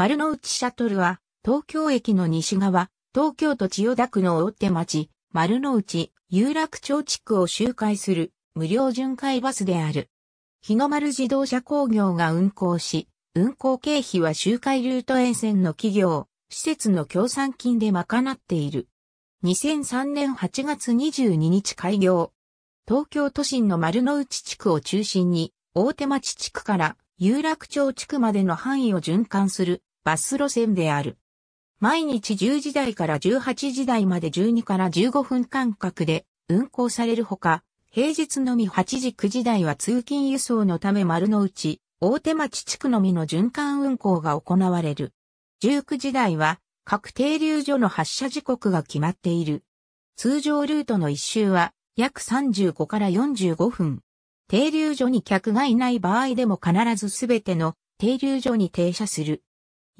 丸の内シャトルは、東京駅の西側、東京都千代田区の大手町、丸の内、有楽町地区を周回する無料巡回バスである。日の丸自動車工業が運行し、運行経費は周回ルート沿線の企業、施設の協賛金で賄っている。2003年8月22日開業。東京都心の丸の内地区を中心に、大手町地区から有楽町地区までの範囲を循環するバス路線である。毎日10時台から18時台まで12から15分間隔で運行されるほか、平日のみ8時9時台は通勤輸送のため丸の内、大手町地区のみの循環運行が行われる。19時台は各停留所の発車時刻が決まっている。通常ルートの一周は約35から45分。停留所に客がいない場合でも必ずすべての停留所に停車する。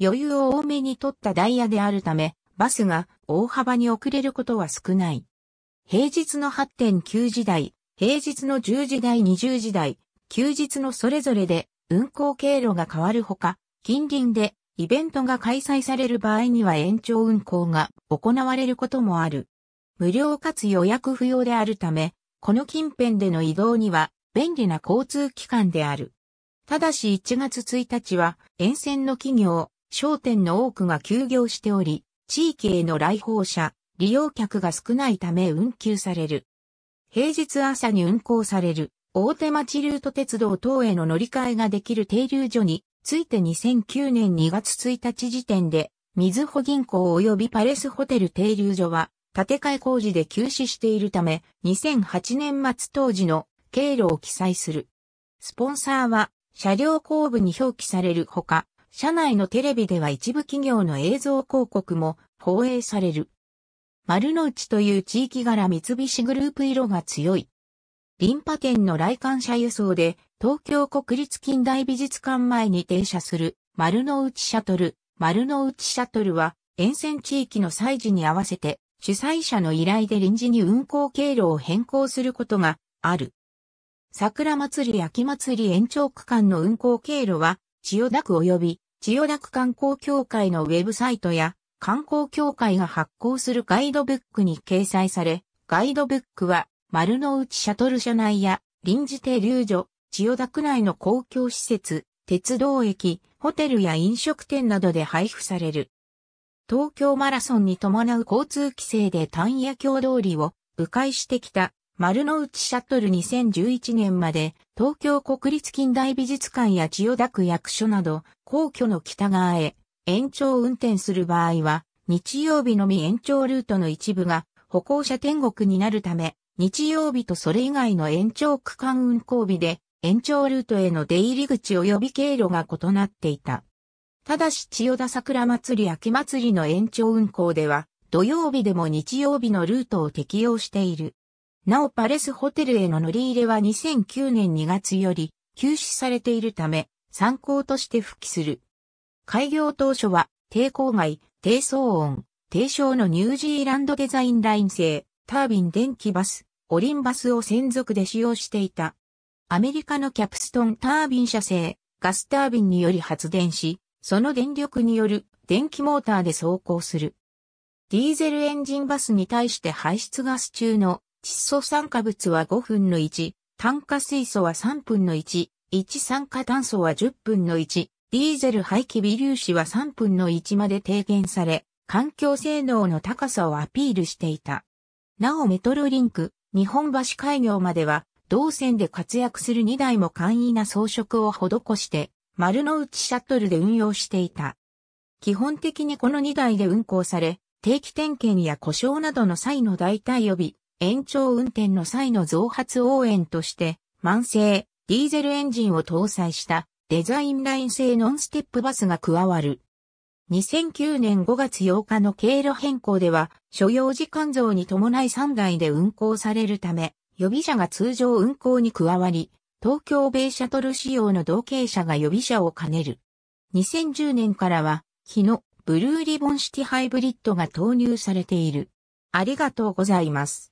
余裕を多めに取ったダイヤであるため、バスが大幅に遅れることは少ない。平日の8.9時台、平日の10時台20時台、休日のそれぞれで運行経路が変わるほか、近隣でイベントが開催される場合には延長運行が行われることもある。無料かつ予約不要であるため、この近辺での移動には便利な交通機関である。ただし1月1日は沿線の企業、商店の多くが休業しており、地域への来訪者、利用客が少ないため運休される。平日朝に運行される大手町ルート鉄道等への乗り換えができる停留所について2009年2月1日時点で、水穂銀行及びパレスホテル停留所は建て替え工事で休止しているため、2008年末当時の経路を記載する。スポンサーは車両後部に表記されるほか、社内のテレビでは一部企業の映像広告も放映される。丸の内という地域柄三菱グループ色が強い。リンパ店の来館者輸送で東京国立近代美術館前に停車する丸の内シャトル。丸の内シャトルは沿線地域の祭事に合わせて主催者の依頼で臨時に運行経路を変更することがある。桜祭り秋祭り延長区間の運行経路は千代田区及び千代田区観光協会のウェブサイトや観光協会が発行するガイドブックに掲載され、ガイドブックは丸の内シャトル車内や臨時停留所、千代田区内の公共施設、鉄道駅、ホテルや飲食店などで配布される。東京マラソンに伴う交通規制で単野橋通りを迂回してきた丸の内シャトル2011年まで東京国立近代美術館や千代田区役所など皇居の北側へ延長運転する場合は日曜日のみ延長ルートの一部が歩行者天国になるため日曜日とそれ以外の延長区間運行日で延長ルートへの出入り口及び経路が異なっていた。ただし千代田桜祭り秋祭りの延長運行では土曜日でも日曜日のルートを適用している。なおパレスホテルへの乗り入れは2009年2月より休止されているため、参考として復帰する。開業当初は、低光外、低騒音、低床のニュージーランドデザインライン製、タービン電気バス、オリンバスを専属で使用していた。アメリカのキャプストンタービン社製、ガスタービンにより発電し、その電力による電気モーターで走行する。ディーゼルエンジンバスに対して排出ガス中の窒素酸化物は5分の1、炭化水素は3分の1、一酸化炭素は10分の1、ディーゼル排気微粒子は3分の1まで低減され、環境性能の高さをアピールしていた。なおメトロリンク、日本橋開業までは、同線で活躍する2台も簡易な装飾を施して、丸の内シャトルで運用していた。基本的にこの2台で運行され、定期点検や故障などの際の代替予備、延長運転の際の増発応援として、慢性、ディーゼルエンジンを搭載したデザインライン製ノンステップバスが加わる。2009年5月8日の経路変更では、所要時間増に伴い3台で運行されるため、予備車が通常運行に加わり、東京米シャトル仕様の同型車が予備車を兼ねる。2010年からは、日野ブルーリボンシティハイブリッドが投入されている。ありがとうございます。